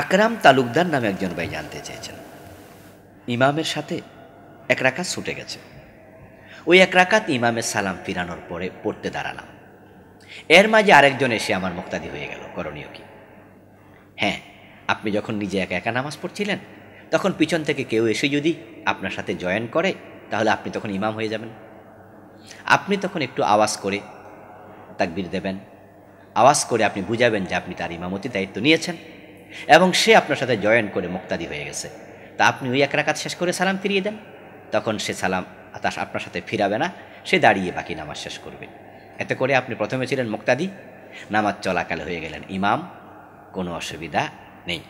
আকরাম তালুকদার নামে একজন ভাই জানতে চেয়েছেন ইমামের সাথে এক রাকাত ছুটে গেছে ওই এক রাকাত ইমামের সালাম ফিরানোর পরে পড়তে দাঁড়ালাম এর মাঝে আরেকজন এসে আমার মুক্তাদি হয়ে গেল করণীয় কি হ্যাঁ আপনি যখন নিজে একা একা নামাজ পড়ছিলেন তখন পিছন থেকে কেউ এসে যদি আপনার সাথে জয়েন করে তাহলে আপনি তখন ইমাম হয়ে যাবেন আপনি তখন একটু আওয়াজ করে তাকবির দেবেন আওয়াজ করে আপনি বুঝাবেন যে আপনি তার ইমামতি দায়িত্ব নিয়েছেন এবং সে আপনার সাথে জয়েন করে মুক্তাদি হয়ে গেছে তা আপনি ওই এক রাকাত শেষ করে সালাম ফিরিয়ে দেন তখন সে সালাম তা আপনার সাথে ফিরাবে না সে দাঁড়িয়ে বাকি নামাজ শেষ করবে এতে করে আপনি প্রথমে ছিলেন মুক্তাদি নামাজ চলাকালে হয়ে গেলেন ইমাম কোনো অসুবিধা নেই